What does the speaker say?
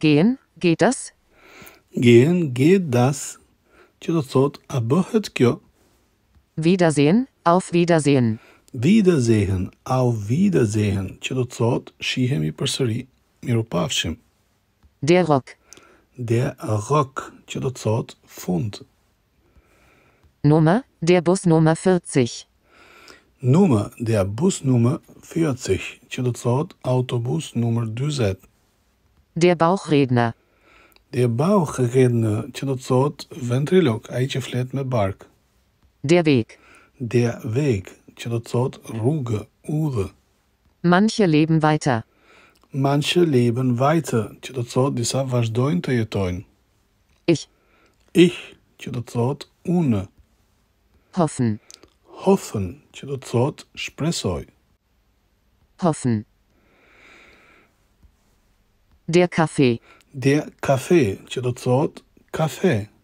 Gehen, geht das? Gehen, geht das? Чудосот, абохеткё. Wiedersehen, auf Wiedersehen. Wiedersehen, auf Wiedersehen. Чудосот, шихеми персери, миропавшим. Der Rock. Der Rock. Чудосот, Pfund. Nummer, der Busnummer 40. Nummer, der Busnummer 40. Чудосот, автобус Nummer 40. Der Bauchredner. Der Bauchredner, чудотворец, ventriloque, aici flet me bark. Der Weg. Der Weg, чудотворец, Ruge, Uwe. Manche leben weiter. Manche leben weiter, чудотворец, disa vazhdojnë të jetojnë. Ich. Ich, чудотворец, Une. Hoffen. Hoffen, чудотворец, shpresoj. Hoffen. Der Kaffee. Der Kaffee. Czy to co? Kaffee.